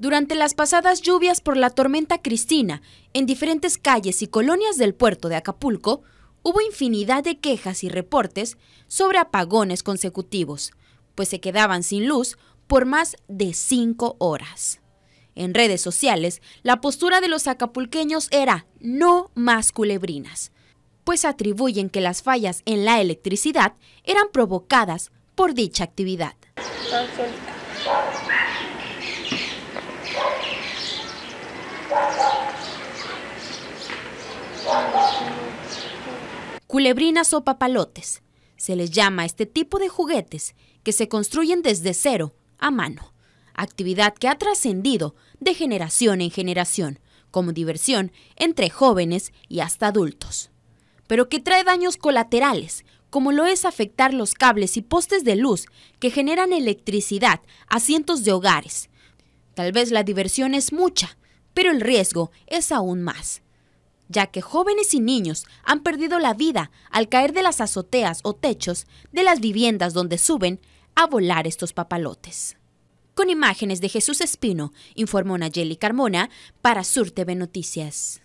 Durante las pasadas lluvias por la tormenta Cristina, en diferentes calles y colonias del puerto de Acapulco, hubo infinidad de quejas y reportes sobre apagones consecutivos, pues se quedaban sin luz por más de cinco horas. En redes sociales, la postura de los acapulqueños era no más culebrinas, pues atribuyen que las fallas en la electricidad eran provocadas por dicha actividad. Culebrinas o papalotes. Se les llama este tipo de juguetes que se construyen desde cero, a mano. Actividad que ha trascendido de generación en generación, como diversión entre jóvenes y hasta adultos. Pero que trae daños colaterales, como lo es afectar los cables y postes de luz que generan electricidad a cientos de hogares. Tal vez la diversión es mucha, pero el riesgo es aún más ya que jóvenes y niños han perdido la vida al caer de las azoteas o techos de las viviendas donde suben a volar estos papalotes. Con imágenes de Jesús Espino, informó Nayeli Carmona para Sur TV Noticias.